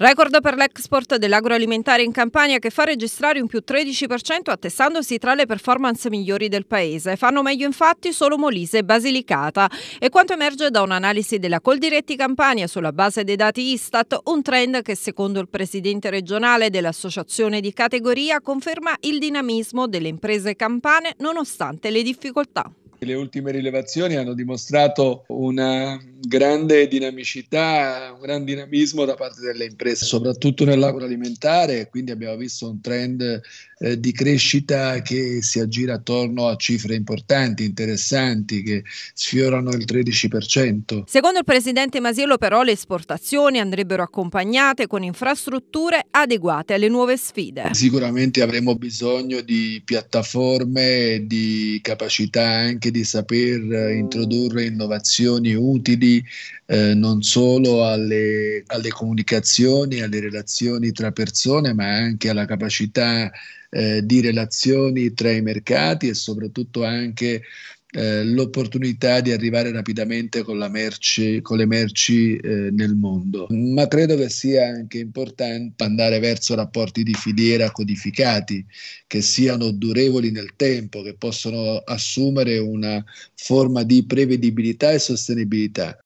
Record per l'export dell'agroalimentare in Campania che fa registrare un più 13% attestandosi tra le performance migliori del paese. Fanno meglio infatti solo Molise e Basilicata e quanto emerge da un'analisi della Coldiretti Campania sulla base dei dati Istat, un trend che secondo il presidente regionale dell'associazione di categoria conferma il dinamismo delle imprese campane nonostante le difficoltà. Le ultime rilevazioni hanno dimostrato una grande dinamicità, un gran dinamismo da parte delle imprese, soprattutto nell'agroalimentare, quindi abbiamo visto un trend eh, di crescita che si aggira attorno a cifre importanti, interessanti, che sfiorano il 13%. Secondo il presidente Masiello però le esportazioni andrebbero accompagnate con infrastrutture adeguate alle nuove sfide. Sicuramente avremo bisogno di piattaforme, di capacità anche anche di saper eh, introdurre innovazioni utili eh, non solo alle, alle, comunicazioni, alle relazioni tra persone, ma anche alla capacità eh, di relazioni tra i mercati e soprattutto anche eh, l'opportunità di arrivare rapidamente con, merci, con le merci eh, nel mondo, ma credo che sia anche importante andare verso rapporti di filiera codificati che siano durevoli nel tempo, che possono assumere una forma di prevedibilità e sostenibilità.